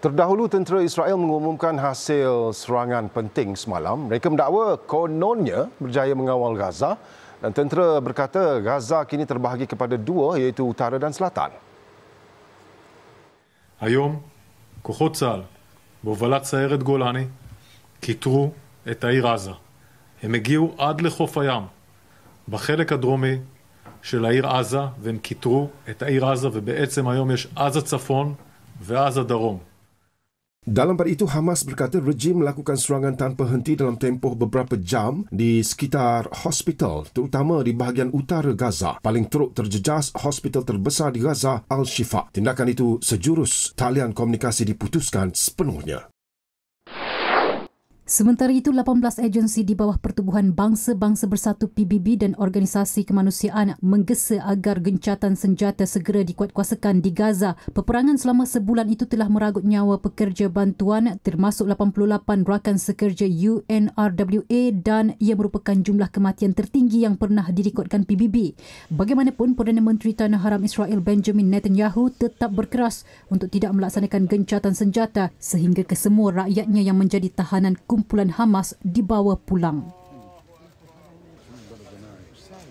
Terdahulu tentera Israel mengumumkan hasil serangan penting semalam. Mereka mendakwa kononnya berjaya mengawal Gaza dan tentera berkata Gaza kini terbahagi kepada dua iaitu utara dan selatan. Hayom, kuhot sal, bovalat sayaret Golani, kitru את העיר עזה. הם הגיעו עד לחוף הים בחלק הדרומי של העיר עזה והם כיתרו את העיר עזה ובעצם היום יש עזה צפון ועזה דרום. Dalam pada itu, Hamas berkata rejim melakukan serangan tanpa henti dalam tempoh beberapa jam di sekitar hospital, terutama di bahagian utara Gaza. Paling teruk terjejas hospital terbesar di Gaza, Al-Shifa. Tindakan itu sejurus talian komunikasi diputuskan sepenuhnya. Sementara itu, 18 agensi di bawah Pertubuhan Bangsa-Bangsa Bersatu PBB dan Organisasi Kemanusiaan menggesa agar gencatan senjata segera dikuatkuasakan di Gaza. Peperangan selama sebulan itu telah meragut nyawa pekerja bantuan termasuk 88 rakan sekerja UNRWA dan ia merupakan jumlah kematian tertinggi yang pernah direkodkan PBB. Bagaimanapun, Perdana Menteri Tanah Haram Israel Benjamin Netanyahu tetap berkeras untuk tidak melaksanakan gencatan senjata sehingga kesemua rakyatnya yang menjadi tahanan kumpulan kumpulan Hamas dibawa pulang.